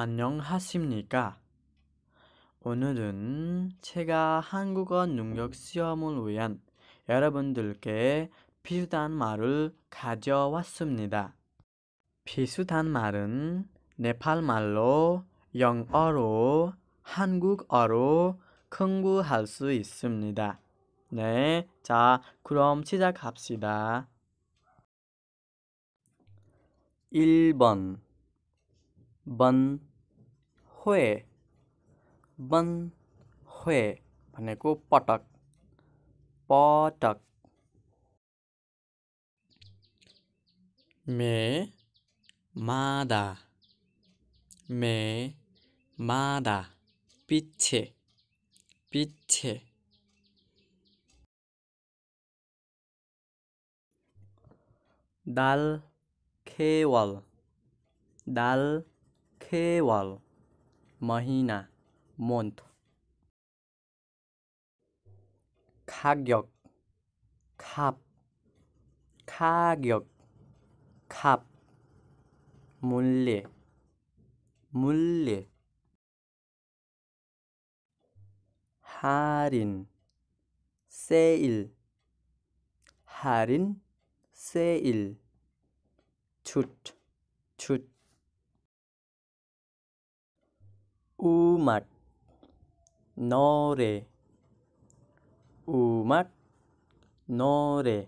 안녕하십니까? 오늘은 제가 한국어 능력 시험을 위한 여러분들께 비슷한 말을 가져왔습니다. 비슷한 말은 네팔 말로 영어로 한국어로 공부할 수 있습니다. 네, 자, 그럼 시작합시다. 1번 번 hue ban hue mane ko patak patak me mada me mada piche piche dal keval dal k e v મહિના મોન્થ 가격 값 가격 값 물리 물리 할인 세일 할인 세일 슛슛 उमाट नरे उमाट नरे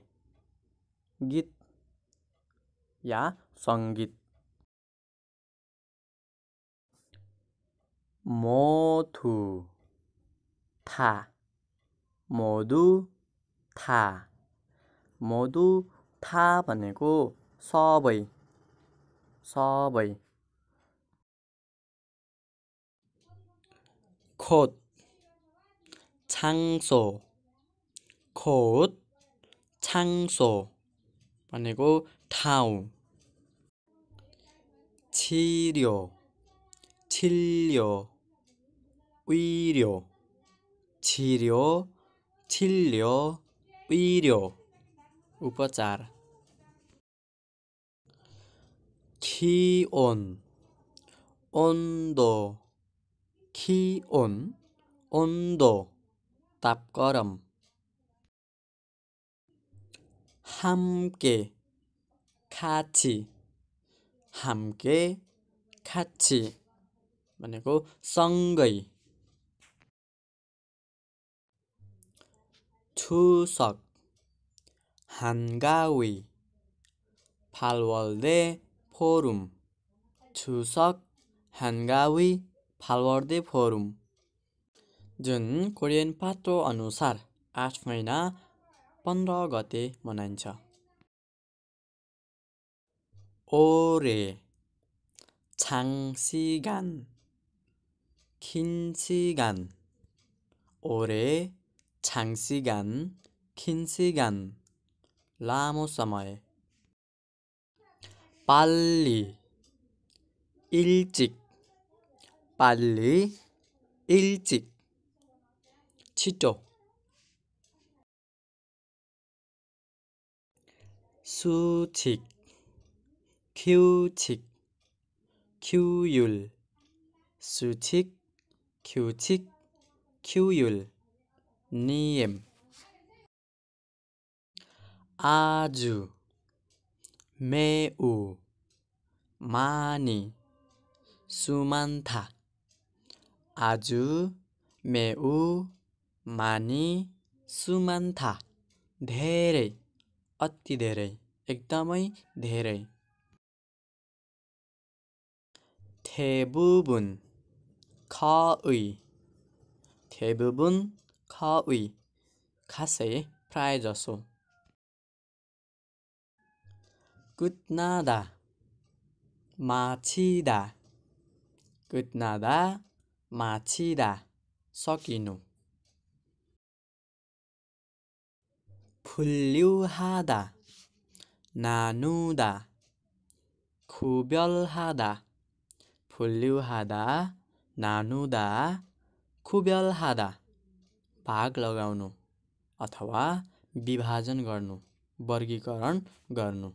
गीत या सङ्गीत मथु था मोदु था मोदु था भनेको सबै सबै 콧 장소 콧 장소 아니고 타운 치료 치료 의료 치료 치료 의료 우퍼잘 기온 온도 기온, 온도, 답거름 함께, 같이 함께, 같이 भनेको 이ँ 추석 한가위 팔월대 포름 추석 한가위 फालवर्दे फोरम जुन कोरियन पात्रो अनुसार आठ महिना पन्ध्र गते मनाइन्छ ओरे 장시간 긴 시간 오래 장시간 긴 시간 라모 사마에 빨리 일찍 빨리 일찍 치조 수칙 규칙 규율 수칙 규칙 규율 니엠 아주 매우 많이 수많다 아주 매우 많이 수많다 ध े 어디 अ त 액 ध 의 र ै 대부분 거의 대부분 거의 가세 프라이저소 끝나다 마치다 끝나다 माछिरा सकिनु फुल्लिउहादा नानुदा खुब्यलहादा फुल्लिउहादा नानुदा खुब्यलहादा भाग लगाउनु अथवा विभाजन गर्नु वर्गीकरण गर्नु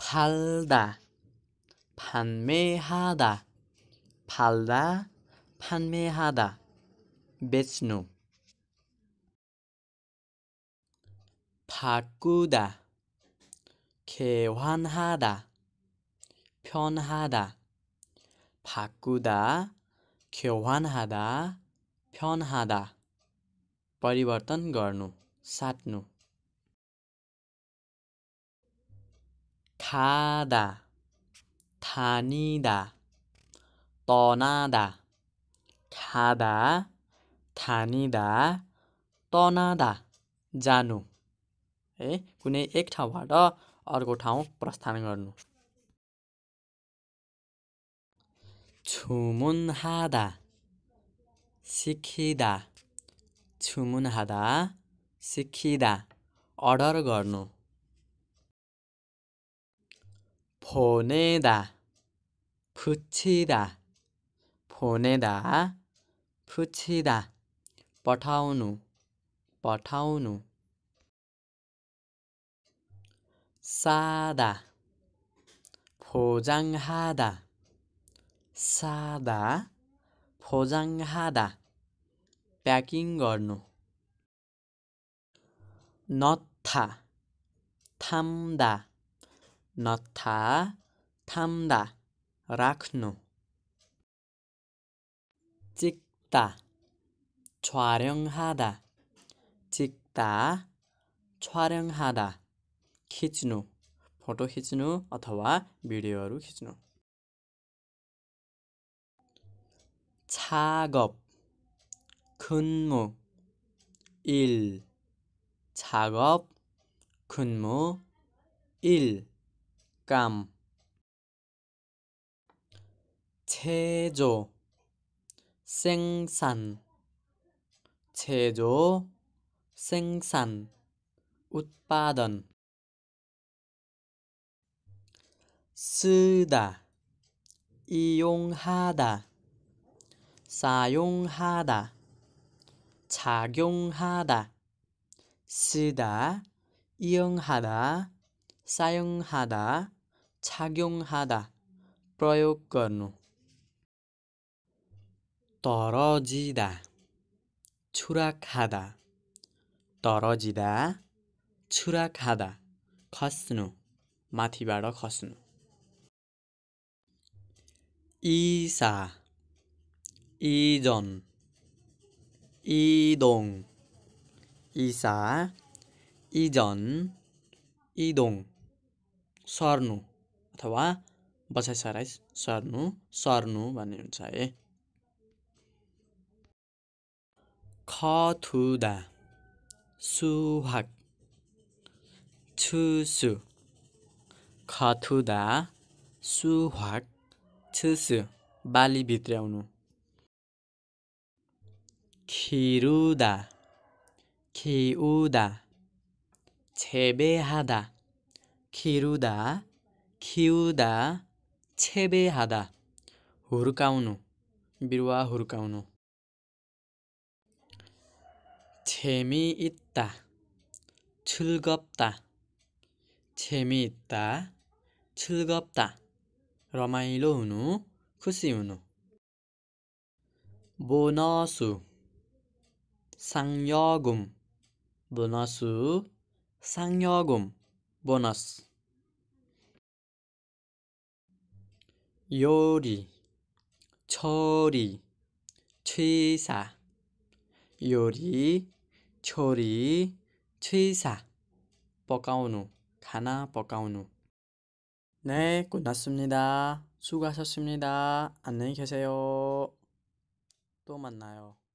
फाल्दा फान्मेहादा फाल्दा फान्मेहादा बेच्नु फाकुदा फाकुदा 편하다 हादा, 교환하다 हादा, परिवर्तन गर्नु साट्नु खादा tanida तनादा kada tanida तनादा जानु है कुनै एक ठाउँबाट अर्को ठाउँ प्रस्थान गर्नु छुमुनहादा सिखिदा छुमुनहादा सिखिदा अर्डर गर्नु फोनेदा 붙이다 보내다 붙이다 버 ठ ा उ 버ु प ठ ा 싸다 포장하다 싸다 포장하다 प ्걸ा 넣다 탐다 넣다 탐다 र ा ख 찍다 촬영하다 찍다 촬영하다 খ 즈 চ ন ু ফ 즈ো খ ি와미ু어루 ব 즈 ভ 작업 근무 일 작업 근무 일감 체조 생산 체조 생산 उ त 던 쓰다 이용하다 사용하다 작용하다 쓰다 이용하다 사용하다 착용하다 ป로ะ건 तरजिदा छुरा खाँदा तरजिदा छुरा खाँदा खस्नु माथिबाट खस्नु ईसा इजन इदोङ इसा इजन इदोङ सर्नु अथवा बसाइ सराइ सर्नु सर्नु भन्ने हुन्छ है खुदा सुहक छु खथुदा सुहक छु बाली भित्र खिरुदा खिउँदा छेबेहादा खिरुदा खिउँदा छेबेहादा हुर्काउनु बिरुवा हुर्काउनु 재미있다, 즐겁다, 재미있다, 즐겁다. 로마이로 우누, 쿠시 우누. 보너스, 상여금, 보너스, 상여금, 보너스. 요리, 처리, 취사. 요리, छ 리최ी 취사 뻐까우누 가나 뻐까우누 네 끝났습니다 수고하셨습니다 안녕히 계세요 또 만나요